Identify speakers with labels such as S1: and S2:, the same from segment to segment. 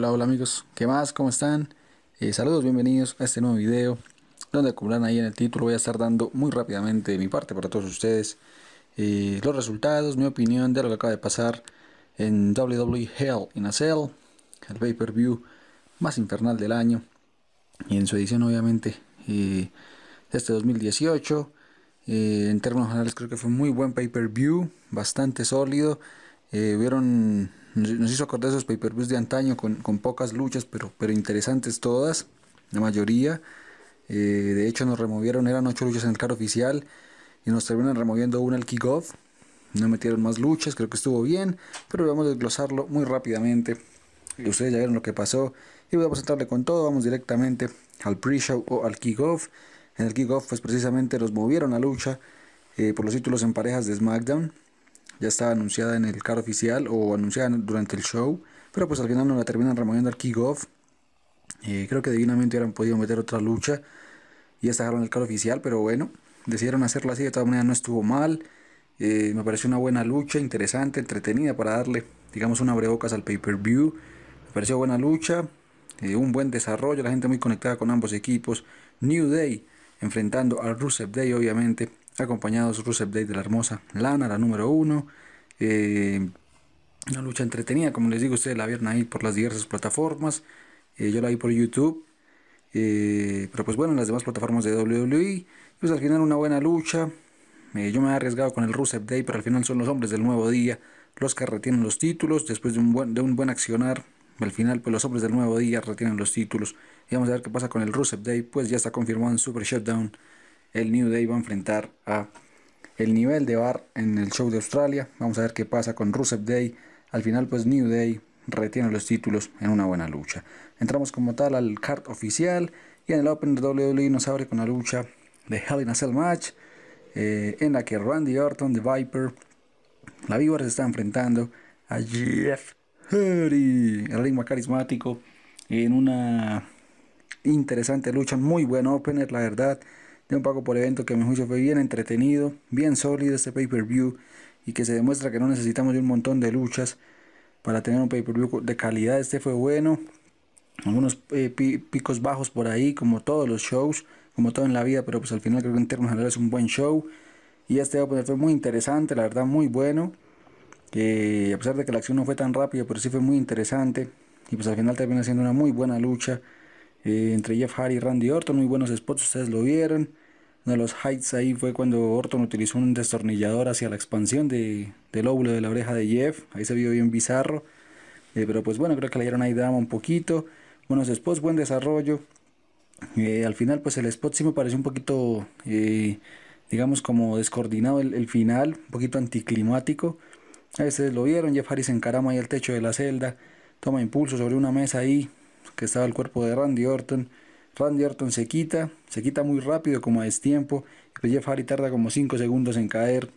S1: Hola, hola amigos, ¿qué más? ¿Cómo están? Eh, saludos, bienvenidos a este nuevo video donde como ahí en el título voy a estar dando muy rápidamente de mi parte para todos ustedes eh, los resultados, mi opinión de lo que acaba de pasar en WWE Hell in a Cell el pay-per-view más infernal del año y en su edición obviamente eh, este 2018 eh, en términos generales creo que fue muy buen pay-per-view bastante sólido vieron nos hizo acordar esos pay per de antaño con, pocas luchas, pero, pero interesantes todas, la mayoría. Eh, de hecho, nos removieron, eran ocho luchas en el car oficial y nos terminan removiendo una al kickoff. No metieron más luchas, creo que estuvo bien, pero vamos a desglosarlo muy rápidamente. Ustedes ya vieron lo que pasó y vamos a entrarle con todo. Vamos directamente al pre-show o al kickoff. En el kickoff, pues precisamente nos movieron a lucha eh, por los títulos en parejas de SmackDown ya estaba anunciada en el car oficial o anunciada durante el show, pero pues al final no la terminan removiendo al kickoff. Eh, creo que divinamente hubieran podido meter otra lucha y ya sacaron el carro oficial, pero bueno, decidieron hacerlo así, de todas maneras no estuvo mal. Eh, me pareció una buena lucha, interesante, entretenida para darle, digamos, una brebocas al pay-per-view. Me pareció buena lucha, eh, un buen desarrollo, la gente muy conectada con ambos equipos. New Day enfrentando al Rusev Day, obviamente acompañados Rusev Day de la hermosa Lana, la número uno. Eh, una lucha entretenida, como les digo, ustedes la vieron ahí por las diversas plataformas. Eh, yo la vi por YouTube. Eh, pero pues bueno, en las demás plataformas de WWE. Pues al final una buena lucha. yo me he arriesgado con el Rusev Day, pero al final son los hombres del nuevo día los que retienen los títulos. Después de un buen, de un buen accionar, al final pues los hombres del nuevo día retienen los títulos. Y vamos a ver qué pasa con el Rusev Day. Pues ya está confirmado en Super Shutdown el New Day va a enfrentar a el nivel de Bar en el show de Australia. Vamos a ver qué pasa con Rusev Day. Al final pues New Day retiene los títulos en una buena lucha. Entramos como tal al card oficial y en el Open WWE nos abre con la lucha de Hell in a Cell Match eh, en la que Randy Orton, The Viper, la víbora se está enfrentando a Jeff Hardy, el ritmo carismático en una interesante lucha, muy buen opener la verdad de un pago por evento que a mi juicio fue bien entretenido, bien sólido este pay-per-view y que se demuestra que no necesitamos de un montón de luchas para tener un pay-per-view de calidad. Este fue bueno, algunos eh, picos bajos por ahí, como todos los shows, como todo en la vida, pero pues al final creo que en términos generales es un buen show. Y este opener fue muy interesante, la verdad, muy bueno. a pesar de que la acción no fue tan rápida, pero sí fue muy interesante. Y pues al final termina siendo una muy buena lucha eh, entre Jeff Hardy y Randy Orton. Muy buenos spots, ustedes lo vieron de los Heights, ahí fue cuando Orton utilizó un destornillador hacia la expansión del óvulo de la oreja de Jeff, ahí se vio bien bizarro, eh, pero pues bueno, creo que le dieron ahí drama un poquito, buenos spots, buen desarrollo, eh, al final pues el spot sí me pareció un poquito, eh, digamos como descoordinado el, final, un poquito anticlimático, a veces lo vieron, Jeff Harris encarama ahí el techo de la celda, toma impulso sobre una mesa ahí, que estaba el cuerpo de Randy Orton, Randy Orton se quita, se quita muy rápido como a destiempo, pues Jeff Hardy tarda como 5 segundos en caer.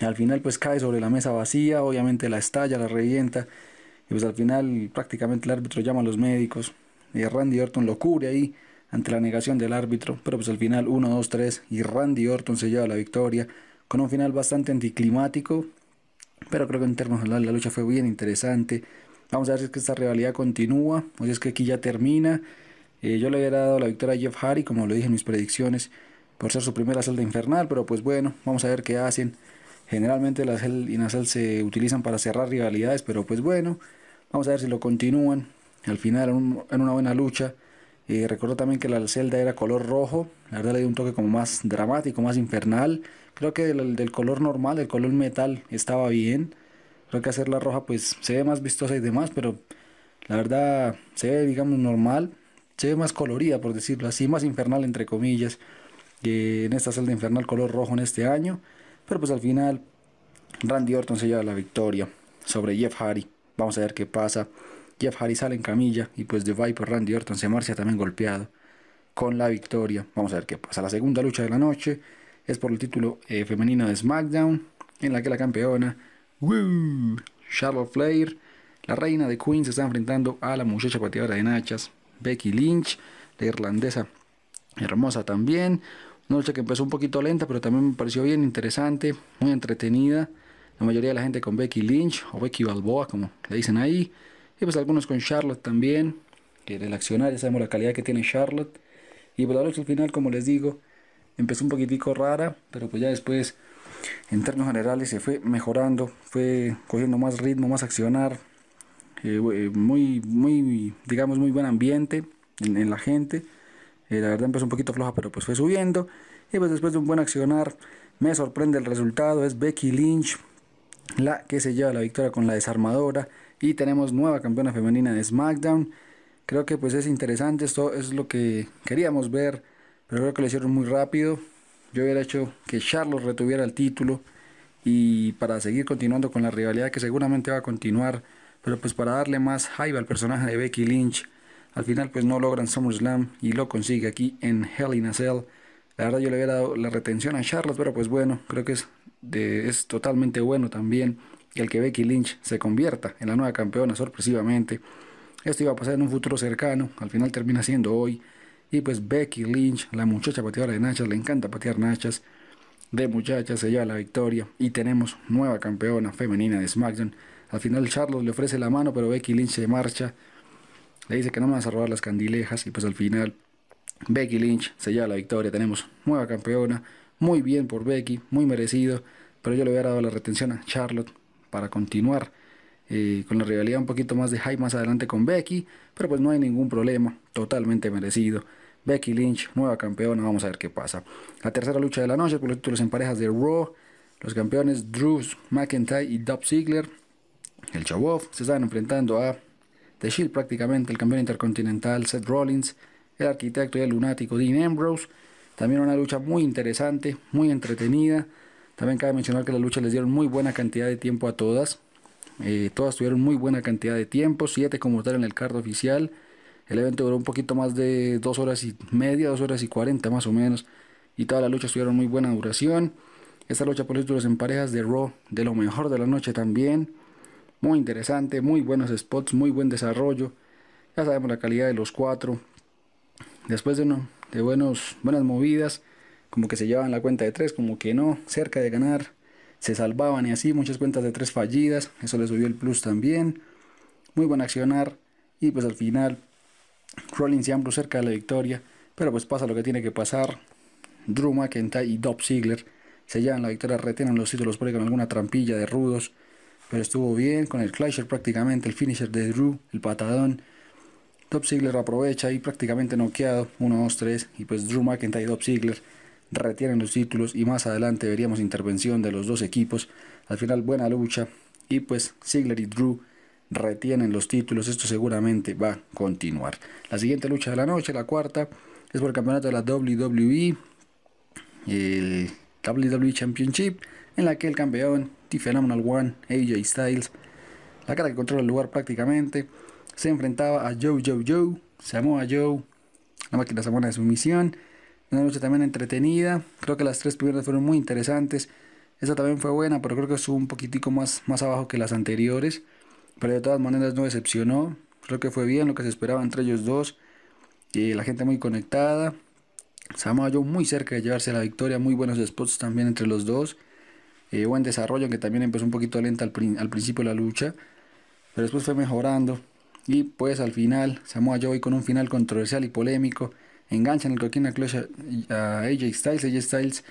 S1: Al final pues cae sobre la mesa vacía, obviamente la estalla, la revienta. Y pues al final prácticamente el árbitro llama a los médicos. Y Randy Orton lo cubre ahí ante la negación del árbitro. Pero pues al final 1, 2, 3 y Randy Orton se lleva la victoria. Con un final bastante anticlimático. Pero creo que en términos generales la lucha fue bien interesante. Vamos a ver si es que esta rivalidad continúa o si es que aquí ya termina. Eh, yo le hubiera dado la victoria a Jeff Hardy, como lo dije en mis predicciones, por ser su primera celda infernal, pero pues bueno, vamos a ver qué hacen. Generalmente la celda y celda se utilizan para cerrar rivalidades, pero pues bueno, vamos a ver si lo continúan. Al final, en, una buena lucha. Eh, recuerdo también que la celda era color rojo, la verdad le dio un toque como más dramático, más infernal. Creo que del, del color normal, el color metal, estaba bien. Creo que hacerla roja pues se ve más vistosa y demás, pero la verdad se ve digamos normal se ve más colorida, por decirlo así, más infernal, entre comillas, que en esta celda infernal color rojo en este año. Pero pues al final, Randy Orton se lleva la victoria sobre Jeff Hardy. Vamos a ver qué pasa. Jeff Hardy sale en camilla y pues de Viper Randy Orton se marcha también golpeado con la victoria. Vamos a ver qué pasa. La segunda lucha de la noche es por el título eh, femenino de SmackDown, en la que la campeona Charlotte Flair, la reina de Queens, se está enfrentando a la muchacha pateadora de Nachas, Becky Lynch, la irlandesa, hermosa también. Una lucha que empezó un poquito lenta, pero también me pareció bien interesante, muy entretenida. La mayoría de la gente con Becky Lynch o Becky Balboa, como le dicen ahí. Y pues algunos con Charlotte también, que el accionar ya sabemos la calidad que tiene Charlotte. Y pues la lucha al final, como les digo, empezó un poquitico rara, pero pues ya después en términos generales se fue mejorando, fue cogiendo más ritmo, más accionar, eh, muy, muy, digamos, muy buen ambiente en, la gente. Eh, la verdad empezó un poquito floja, pero pues fue subiendo. Y pues después de un buen accionar, me sorprende el resultado. Es Becky Lynch la que se lleva la victoria con la desarmadora. Y tenemos nueva campeona femenina de SmackDown. Creo que pues es interesante, esto es lo que queríamos ver, pero creo que lo hicieron muy rápido. Yo hubiera hecho que Charlotte retuviera el título y para seguir continuando con la rivalidad que seguramente va a continuar pero pues para darle más hype al personaje de Becky Lynch, al final pues no logran SummerSlam y lo consigue aquí en Hell in a Cell. La verdad yo le había dado la retención a Charlotte, pero pues bueno, creo que es, es totalmente bueno también el que Becky Lynch se convierta en la nueva campeona sorpresivamente. Esto iba a pasar en un futuro cercano, al final termina siendo hoy. Y pues Becky Lynch, la muchacha pateadora de nachas, le encanta patear nachas de muchachas, se lleva la victoria y tenemos nueva campeona femenina de SmackDown. Al final Charlotte le ofrece la mano, pero Becky Lynch se marcha. Le dice que no me vas a robar las candilejas. Y pues al final Becky Lynch se lleva la victoria. Tenemos nueva campeona. Muy bien por Becky, muy merecido. Pero yo le hubiera dado la retención a Charlotte para continuar eh, con la rivalidad un poquito más de hype más adelante con Becky. Pero pues no hay ningún problema. Totalmente merecido. Becky Lynch, nueva campeona. Vamos a ver qué pasa. La tercera lucha de la noche por los títulos en parejas de Raw. Los campeones Drew McIntyre y Dub Ziggler el Chavo se estaban enfrentando a The Shield prácticamente, el campeón intercontinental Seth Rollins, el arquitecto y el lunático Dean Ambrose. También una lucha muy interesante, muy entretenida. También cabe mencionar que la lucha les dieron muy buena cantidad de tiempo a todas. Eh, todas tuvieron muy buena cantidad de tiempo, siete como tal en el card oficial. El evento duró un poquito más de dos horas y media, dos horas y cuarenta más o menos. Y todas las luchas tuvieron muy buena duración. Esta lucha por títulos en parejas de Raw, de lo mejor de la noche también. Muy interesante, muy buenos spots, muy buen desarrollo. Ya sabemos la calidad de los cuatro. Después de, uno, de buenos, buenas movidas, como que se llevaban la cuenta de tres, como que no, cerca de ganar, se salvaban y así, muchas cuentas de tres fallidas, eso le subió el plus también. Muy buen accionar y pues al final Rollins y Ambrose cerca de la victoria, pero pues pasa lo que tiene que pasar. Drew McIntyre y Dob Ziggler se llevan la victoria, retienen los títulos porque con alguna trampilla de rudos pero estuvo bien con el clasher prácticamente, el finisher de Drew, el patadón. Top Ziggler aprovecha y prácticamente noqueado, 1, 2, 3, y pues Drew McIntyre y Top Ziggler retienen los títulos y más adelante veríamos intervención de los dos equipos. Al final buena lucha y pues Ziggler y Drew retienen los títulos, esto seguramente va a continuar. La siguiente lucha de la noche, la cuarta, es por el campeonato de la WWE, el WWE Championship, en la que el campeón t Phenomenal One, AJ Styles, la cara que controla el lugar prácticamente, se enfrentaba a Joe Joe Joe, a Joe, la máquina Samoa de sumisión, una noche también entretenida, creo que las tres primeras fueron muy interesantes, esta también fue buena, pero creo que estuvo un poquitico más, más abajo que las anteriores, pero de todas maneras no decepcionó, creo que fue bien lo que se esperaba entre ellos dos, y la gente muy conectada, Samoa Joe muy cerca de llevarse la victoria, muy buenos spots también entre los dos, eh, buen desarrollo, aunque también empezó un poquito lenta al, principio de la lucha, pero después fue mejorando. Y pues al final, Samoa hoy con un final controversial y polémico, engancha en el coquín a, a AJ Styles, AJ Styles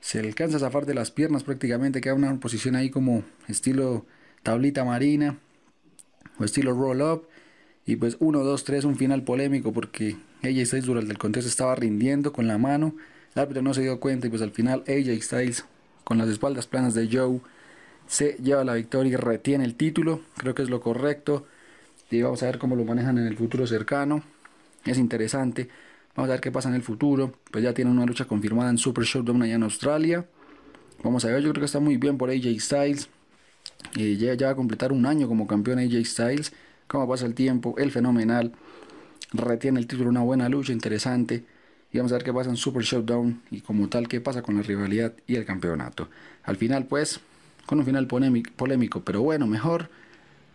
S1: se alcanza a zafar de las piernas prácticamente, queda una posición ahí como estilo tablita marina o estilo roll up. Y pues 1, 2, 3, un final polémico porque AJ Styles durante el contexto estaba rindiendo con la mano. El árbitro no se dio cuenta y pues al final AJ Styles con las espaldas planas de Joe, se lleva la victoria y retiene el título. Creo que es lo correcto. Y vamos a ver cómo lo manejan en el futuro cercano. Es interesante. Vamos a ver qué pasa en el futuro. Pues ya tiene una lucha confirmada en Super Showdown allá en Australia. Vamos a ver, yo creo que está muy bien por AJ Styles. Eh, ya, ya va a completar un año como campeón AJ Styles. Cómo pasa el tiempo, el fenomenal. Retiene el título, una buena lucha, interesante y vamos a ver qué pasa en Super Showdown y como tal qué pasa con la rivalidad y el campeonato. Al final pues, con un final polémico, pero bueno, mejor,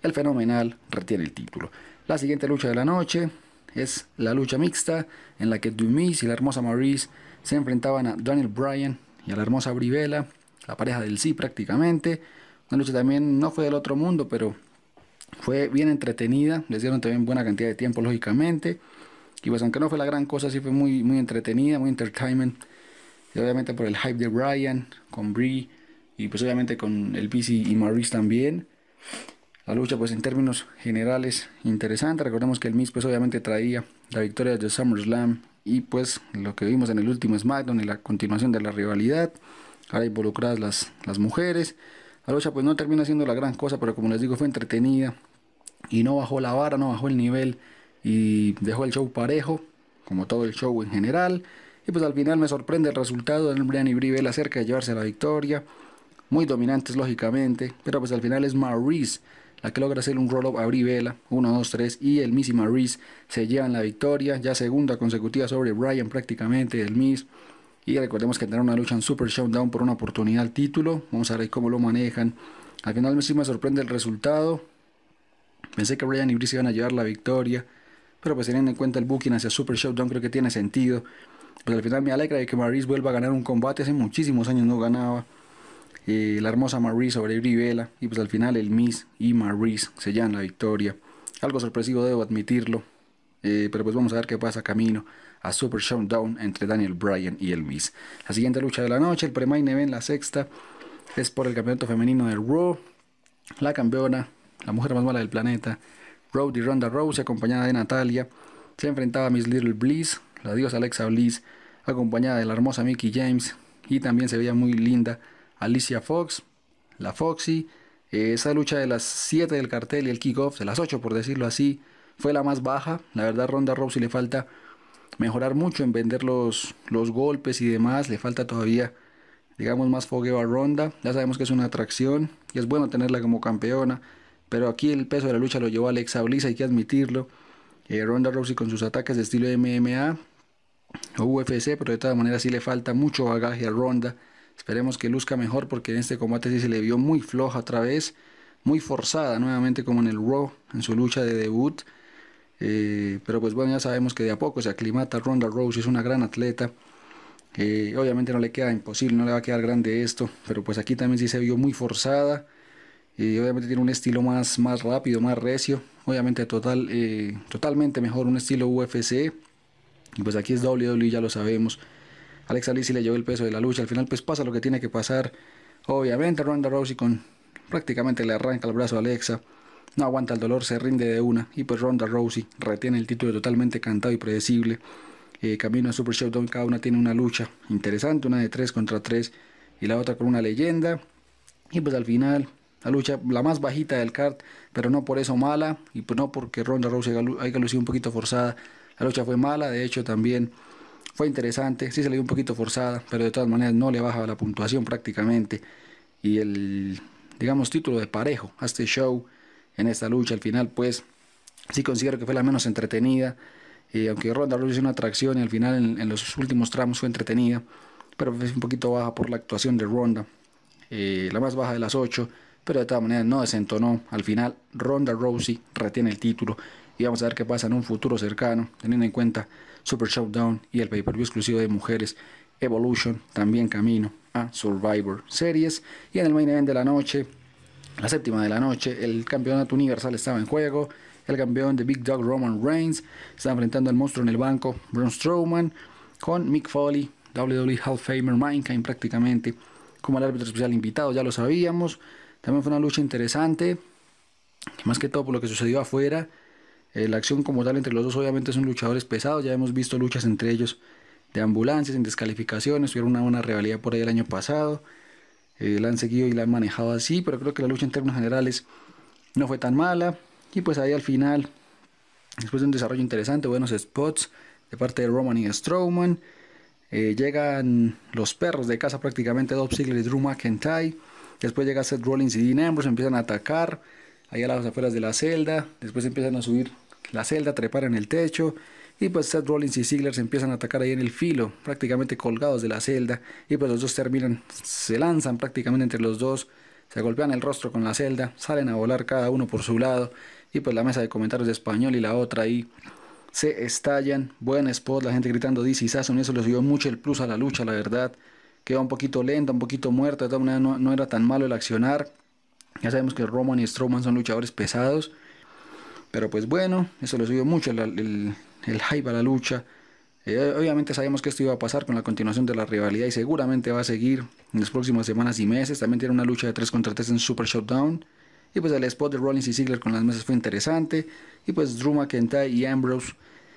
S1: el fenomenal retiene el título. La siguiente lucha de la noche es la lucha mixta en la que Dumis y la hermosa Maurice se enfrentaban a Daniel Bryan y a la hermosa Brivela, la pareja del sí prácticamente. Una lucha también no fue del otro mundo, pero fue bien entretenida, les dieron también buena cantidad de tiempo lógicamente. Y pues aunque no fue la gran cosa, sí fue muy, muy entretenida, muy entertainment. obviamente por el hype de Brian, con Brie, y pues obviamente con el PC y Maurice también. La lucha pues en términos generales interesante. Recordemos que el Miz pues obviamente traía la victoria de SummerSlam y pues lo que vimos en el último SmackDown y la continuación de la rivalidad. Ahora involucradas las, las mujeres. La lucha pues no termina siendo la gran cosa, pero como les digo fue entretenida y no bajó la vara, no bajó el nivel y dejó el show parejo, como todo el show en general. Y pues al final me sorprende el resultado de Brian y Vela acerca de llevarse la victoria. Muy dominantes, lógicamente, pero pues al final es Maurice la que logra hacer un roll-up a Brivela, 1, 2, 3, y el Miss y Maurice se llevan la victoria, ya segunda consecutiva sobre Brian prácticamente, el Miss. Y recordemos que tendrán una lucha en Super Showdown por una oportunidad al título. Vamos a ver cómo lo manejan. Al final sí me sorprende el resultado. Pensé que Brian y se iban a llevar la victoria pero pues teniendo en cuenta el booking hacia Super Showdown creo que tiene sentido. Pues al final me alegra de que Maurice vuelva a ganar un combate, hace muchísimos años no ganaba. Eh, la hermosa Maurice sobre Rivela y pues al final el Miss y Maurice sellan la victoria. Algo sorpresivo debo admitirlo, eh, pero pues vamos a ver qué pasa camino a Super Showdown entre Daniel Bryan y el Miss. La siguiente lucha de la noche, el pre-main event, la sexta, es por el campeonato femenino de Raw. La campeona, la mujer más mala del planeta, Rowdy Ronda Rose, acompañada de Natalia, se enfrentaba a Miss Little Bliss, la diosa Alexa Bliss, acompañada de la hermosa Mickey James, y también se veía muy linda Alicia Fox, la Foxy. esa lucha de las 7 del cartel y el kickoff, de las 8 por decirlo así, fue la más baja. La verdad, Ronda Rousey le falta mejorar mucho en vender los, los golpes y demás. Le falta todavía, digamos, más fogueo a Ronda. Ya sabemos que es una atracción y es bueno tenerla como campeona. Pero aquí el peso de la lucha lo llevó Alexa Bliss, hay que admitirlo. Eh, Ronda Rousey con sus ataques de estilo MMA o UFC, pero de todas maneras sí le falta mucho bagaje a Ronda. Esperemos que luzca mejor porque en este combate sí se le vio muy floja otra vez, muy forzada nuevamente como en el Raw, en su lucha de debut. Eh, pero pues bueno, ya sabemos que de a poco se aclimata. Ronda Rousey es una gran atleta. Eh, obviamente no le queda imposible, no le va a quedar grande esto, pero pues aquí también sí se vio muy forzada obviamente tiene un estilo más, más rápido, más recio. Obviamente total, eh, totalmente mejor, un estilo UFC. Y pues aquí es WWE, ya lo sabemos. Alexa Lisi le llevó el peso de la lucha. Al final pues pasa lo que tiene que pasar. Obviamente Ronda Rousey con, prácticamente le arranca el brazo a Alexa. No aguanta el dolor, se rinde de una. Y pues Ronda Rousey retiene el título totalmente cantado y predecible. Eh, camino a Super Showdown, cada una tiene una lucha interesante, una de 3 contra 3 y la otra con una leyenda. Y pues al final la lucha la más bajita del card, pero no por eso mala y pues no porque Ronda Rousey haya lucir un poquito forzada. La lucha fue mala, de hecho también fue interesante, sí se le dio un poquito forzada, pero de todas maneras no le baja la puntuación prácticamente y el digamos título de parejo a este show en esta lucha al final pues sí considero que fue la menos entretenida y eh, aunque Ronda Rousey es una atracción y al final en, los últimos tramos fue entretenida pero es un poquito baja por la actuación de Ronda eh, la más baja de las 8 pero de todas maneras no desentonó. Al final, Ronda Rousey retiene el título y vamos a ver qué pasa en un futuro cercano, teniendo en cuenta Super Showdown y el pay-per-view exclusivo de mujeres Evolution, también camino a Survivor Series. Y en el main event de la noche, la séptima de la noche, el campeonato universal estaba en juego. El campeón de Big Dog Roman Reigns está enfrentando al monstruo en el banco, Braun Strowman, con Mick Foley, WWE Hall of Famer Mankind prácticamente, como el árbitro especial invitado, ya lo sabíamos. También fue una lucha interesante, más que todo por lo que sucedió afuera. Eh, la acción como tal entre los dos obviamente son luchadores pesados, ya hemos visto luchas entre ellos de ambulancias, en descalificaciones, tuvieron una buena rivalidad por ahí el año pasado, eh, la han seguido y la han manejado así, pero creo que la lucha en términos generales no fue tan mala. Y pues ahí al final, después de un desarrollo interesante, buenos spots de parte de Roman y Strowman, eh, llegan los perros de casa prácticamente, Dobbs y Drew McIntyre, Después llega Seth Rollins y Dean Ambrose, empiezan a atacar ahí a las afueras de la celda. Después empiezan a subir la celda, trepar en el techo. Y pues Seth Rollins y Ziggler se empiezan a atacar ahí en el filo, prácticamente colgados de la celda. Y pues los dos terminan, se lanzan prácticamente entre los dos, se golpean el rostro con la celda, salen a volar cada uno por su lado. Y pues la mesa de comentarios de español y la otra ahí se estallan. Buen spot, la gente gritando DC Sasson. Eso les dio mucho el plus a la lucha, la verdad que un poquito lenta, un poquito muerta, de todas maneras no, era tan malo el accionar. Ya sabemos que Roman y Strowman son luchadores pesados, pero pues bueno, eso le subió mucho el, hype a la lucha. Eh, obviamente sabíamos que esto iba a pasar con la continuación de la rivalidad y seguramente va a seguir en las próximas semanas y meses. También tiene una lucha de 3 contra 3 en Super Showdown. Y pues el spot de Rollins y Ziggler con las mesas fue interesante. Y pues Drew McIntyre y Ambrose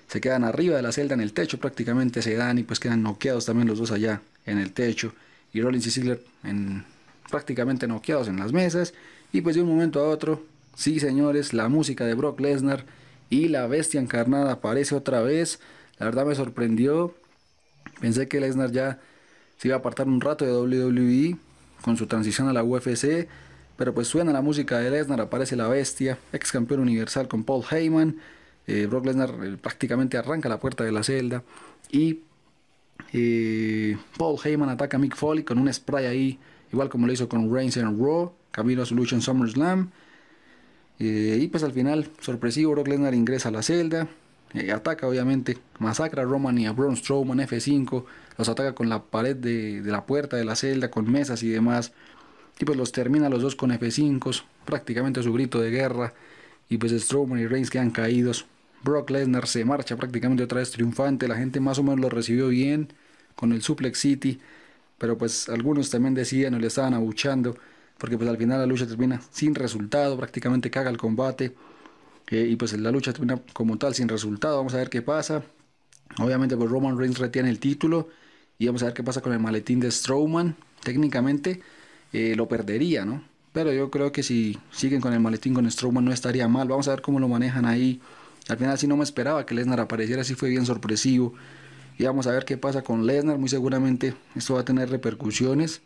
S1: se quedan arriba de la celda en el techo prácticamente, se dan y pues quedan noqueados también los dos allá en el techo y Rollins y Ziggler en, prácticamente noqueados en las mesas. Y pues de un momento a otro, sí señores, la música de Brock Lesnar y la bestia encarnada aparece otra vez. La verdad me sorprendió. Pensé que Lesnar ya se iba a apartar un rato de WWE con su transición a la UFC. Pero pues suena la música de Lesnar, aparece la bestia, ex campeón universal con Paul Heyman. Eh, Brock Lesnar eh, prácticamente arranca la puerta de la celda y Paul Heyman ataca a Mick Foley con un spray ahí, igual como lo hizo con Reigns en Raw, camino a Solution SummerSlam. Eh, y pues al final, sorpresivo, Brock Lesnar ingresa a la celda, eh, ataca obviamente, masacra a Roman y a Braun Strowman F5, los ataca con la pared de, la puerta de la celda, con mesas y demás. Y pues los termina los dos con F5, prácticamente su grito de guerra. Y pues Strowman y Reigns quedan caídos. Brock Lesnar se marcha prácticamente otra vez triunfante. La gente más o menos lo recibió bien con el Suplex City, pero pues algunos también decían o le estaban abuchando, porque pues al final la lucha termina sin resultado, prácticamente caga el combate, eh, y pues la lucha termina como tal sin resultado, vamos a ver qué pasa. Obviamente pues Roman Reigns retiene el título, y vamos a ver qué pasa con el maletín de Strowman, técnicamente eh, lo perdería, ¿no? Pero yo creo que si siguen con el maletín con Strowman no estaría mal. Vamos a ver cómo lo manejan ahí. Al final si no me esperaba que Lesnar apareciera, si fue bien sorpresivo. Y vamos a ver qué pasa con Lesnar. Muy seguramente esto va a tener repercusiones.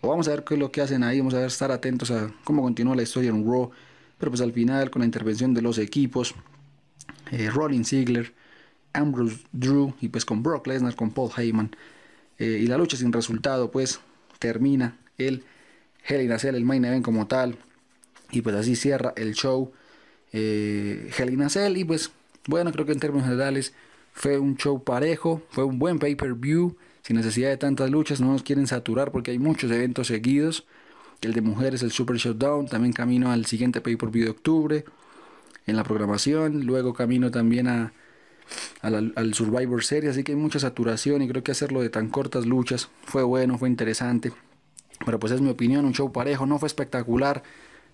S1: O vamos a ver qué es lo que hacen ahí. Vamos a ver, estar atentos a cómo continúa la historia en Raw. Pero pues al final, con la intervención de los equipos, eh, Rollins Ambrose Drew y pues con Brock Lesnar, con Paul Heyman. Eh, y la lucha sin resultado, pues termina el Hell in a Cell, el main event como tal. Y pues así cierra el show eh, Hell in a Cell. Y pues bueno, creo que en términos generales fue un show parejo, fue un buen pay-per-view, sin necesidad de tantas luchas, no nos quieren saturar porque hay muchos eventos seguidos. El de mujeres, el Super Showdown, también camino al siguiente pay-per-view de octubre en la programación. Luego camino también al Survivor Series, así que hay mucha saturación y creo que hacerlo de tan cortas luchas fue bueno, fue interesante. Pero pues es mi opinión, un show parejo, no fue espectacular,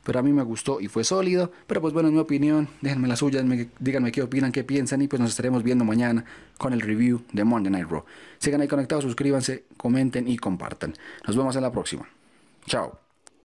S1: pero a mí me gustó y fue sólido. Pero pues bueno, es mi opinión, déjenme la suya, díganme qué opinan, qué piensan y pues nos estaremos viendo mañana con el review de Monday Night Raw. Sigan ahí conectados, suscríbanse, comenten y compartan. Nos vemos en la próxima. Chao.